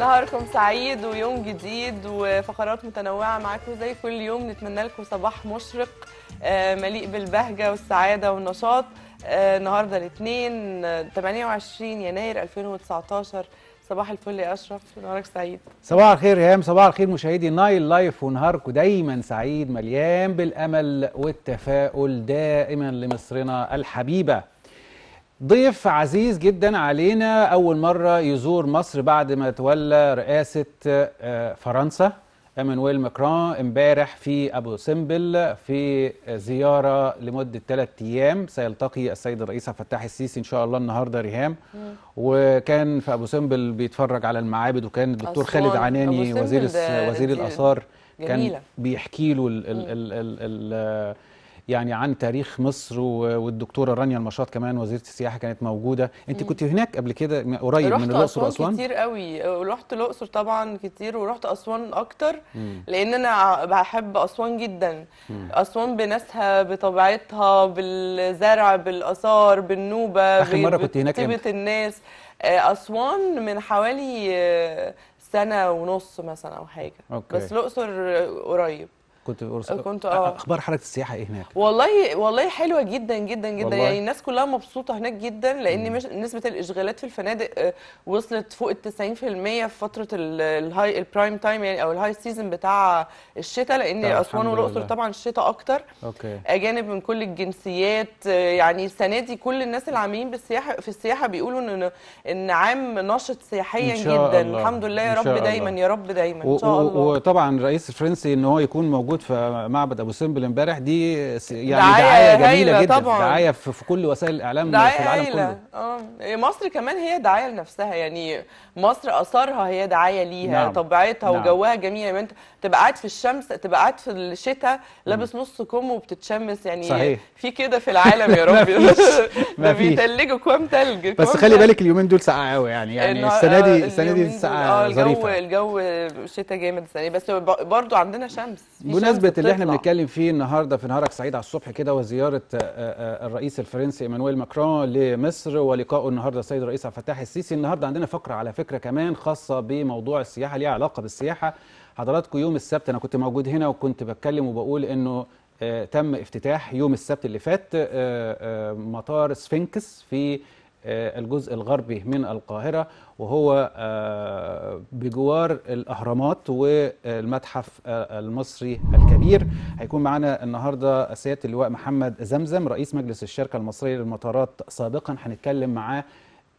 نهاركم سعيد ويوم جديد وفقرات متنوعة معاكم زي كل يوم نتمنى لكم صباح مشرق آه، مليء بالبهجة والسعادة والنشاط آه، النهارده الاثنين 28 يناير 2019 صباح الفل يا اشرف نهارك سعيد صباح الخير يا هام صباح الخير مشاهدي نايل لايف ونهاركم دايما سعيد مليان بالامل والتفاؤل دائما لمصرنا الحبيبه ضيف عزيز جدا علينا أول مرة يزور مصر بعد ما تولى رئاسة آه، فرنسا إيمانويل ماكرون امبارح في أبو سمبل في زيارة لمدة ثلاثة أيام سيلتقي السيد الرئيس عبد الفتاح السيسي إن شاء الله النهاردة ريهام وكان في أبو سمبل بيتفرج على المعابد وكان الدكتور خالد عناني وزير وزير الآثار كان بيحكي له يعني عن تاريخ مصر والدكتوره رانيا المشاط كمان وزيره السياحه كانت موجوده انت كنت هناك قبل كده قريب من الاقصر واسوان كتير قوي ورحت الاقصر طبعا كتير ورحت اسوان اكتر مم. لان انا بحب اسوان جدا مم. اسوان بناسها بطبيعتها بالزرع بالاثار بالنوبه اخر مره كنت هناك امتى الناس آه، اسوان من حوالي آه، سنه ونص مثلا او حاجه أوكي. بس الاقصر قريب كنت أرس... كنت اه اخبار حركه السياحه ايه هناك والله والله حلوه جدا جدا جدا والله. يعني الناس كلها مبسوطه هناك جدا لان مش... نسبه الاشغالات في الفنادق آه، وصلت فوق ال 90% في فتره الهاي البرايم تايم يعني او الهاي سيزون بتاع الشتاء لان اسوان والاقصر طبعا الشتاء اكتر أوكي. اجانب من كل الجنسيات آه، يعني السنه دي كل الناس اللي عاملين بالسياحه في السياحه بيقولوا ان ان عام نشط سياحيا جدا الله. الحمد لله يا رب دايما يا رب دايما ان شاء الله وطبعا الرئيس الفرنسي ان هو يكون موجود موجود في معبد ابو سمبل امبارح دي يعني دعايه, دعاية جميله جدا طبعا. دعايه في كل وسائل الاعلام دعاية في العالم هيلة. كله اه إيه، مصر كمان هي دعايه لنفسها يعني مصر اثارها هي دعايه ليها نعم. طبيعتها نعم. وجوها جميل يعني انت تبقى قاعد في الشمس تبقى قاعد في الشتاء لابس نص كم وبتتشمس يعني صحيح. في كده في العالم يا ربي ما بيتلجوا كوام تلج بس خلي بالك اليومين دول ساقعه قوي يعني يعني السنه دي آه، السنه دي ساقعه آه، ظريفه الجو الجو شتاء جامد السنه بس برضو عندنا شمس بمناسبه اللي احنا بنتكلم فيه النهارده في نهارك سعيد على الصبح كده وزياره آه، آه، الرئيس الفرنسي ايمانويل ماكرون لمصر ولقائه النهارده السيد الرئيس عبد الفتاح السيسي النهارده عندنا فقره على فكره كمان خاصه بموضوع السياحه ليها علاقه بالسياحه حضراتكم يوم السبت انا كنت موجود هنا وكنت بتكلم وبقول انه آه، تم افتتاح يوم السبت اللي فات مطار سفنكس في آه، الجزء الغربي من القاهرة وهو آه، بجوار الأهرامات والمتحف آه، المصري الكبير هيكون معنا النهاردة سيادة اللواء محمد زمزم رئيس مجلس الشركة المصرية للمطارات سابقا هنتكلم معاه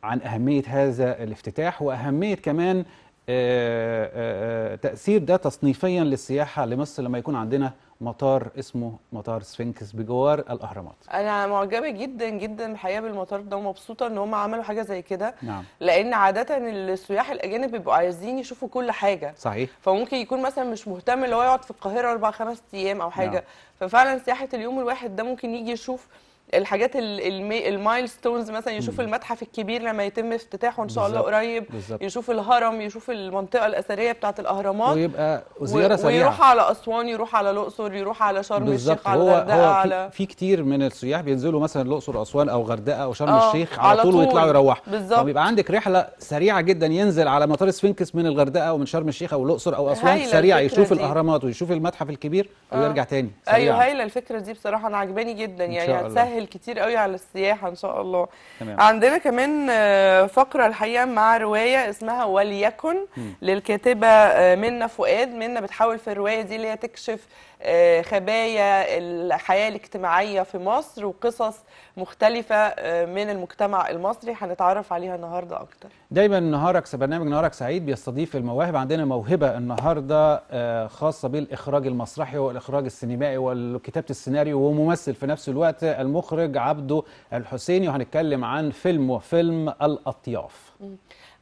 عن أهمية هذا الافتتاح وأهمية كمان آه، آه، آه، تاثير ده تصنيفيا للسياحه لمصر لما يكون عندنا مطار اسمه مطار سفنكس بجوار الاهرامات انا معجبه جدا جدا الحقيقه بالمطار ده ومبسوطه ان هم عملوا حاجه زي كده نعم. لان عاده السياح الاجانب بيبقوا عايزين يشوفوا كل حاجه صحيح فممكن يكون مثلا مش مهتم اللي هو يقعد في القاهره اربع خمس ايام او حاجه نعم. ففعلا سياحه اليوم الواحد ده ممكن يجي يشوف الحاجات المايلستونز مثلا يشوف م. المتحف الكبير لما يتم افتتاحه ان شاء الله قريب بالزبط. يشوف الهرم يشوف المنطقه الاثريه بتاعه الاهرامات ويبقى زياره سريعه ويروح على اسوان يروح على الاقصر يروح على شرم الشيخ على الغردقه على في كتير من السياح بينزلوا مثلا الاقصر اسوان او غردقه او شرم آه الشيخ على, على طول, طول ويطلعوا يروحوا بالظبط فبيبقى عندك رحله سريعه جدا ينزل على مطار سفنكس من الغردقه ومن شرم الشيخ او الاقصر او اسوان سريع يشوف دي. الاهرامات ويشوف المتحف الكبير آه. ويرجع تاني ايوه هايله الفكره دي بصراحه انا عجباني جدا يعني هتسهل يسهل كتير قوي على السياحه ان شاء الله تمام. عندنا كمان آه، فقره الحقيقه مع روايه اسمها وليكن م. للكاتبه آه، منى فؤاد منى بتحاول في الروايه دي اللي هي تكشف آه، خبايا الحياه الاجتماعيه في مصر وقصص مختلفه من المجتمع المصري هنتعرف عليها النهارده اكتر دايما نهارك برنامج نهارك سعيد بيستضيف المواهب عندنا موهبه النهارده خاصه بالاخراج المسرحي والاخراج السينمائي وكتابه السيناريو وممثل في نفس الوقت المخرج المخرج عبده الحسيني وهنتكلم عن فيلم وفيلم الأطياف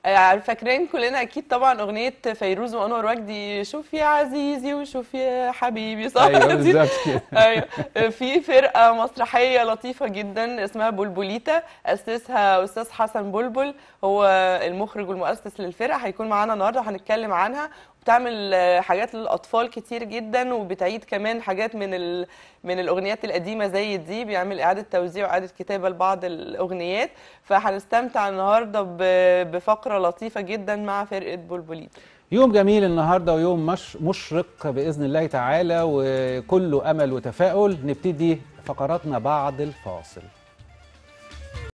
آه، فاكرين كلنا اكيد طبعا اغنيه فيروز وانور وجدي شوف يا عزيزي وشوف يا حبيبي صح ايوه بالظبط ايوه في فرقه مسرحيه لطيفه جدا اسمها بلبوليتا اسسها استاذ حسن بلبل هو المخرج والمؤسس للفرقه هيكون معانا النهارده وهنتكلم عنها بتعمل حاجات للاطفال كتير جدا وبتعيد كمان حاجات من ال... من الاغنيات القديمه زي دي بيعمل اعاده توزيع واعاده كتابه لبعض الاغنيات فهنستمتع النهارده ب... بفقره لطيفه جدا مع فرقه بلبلين يوم جميل النهارده ويوم مش مشرق باذن الله تعالى وكله امل وتفاؤل نبتدي فقراتنا بعد الفاصل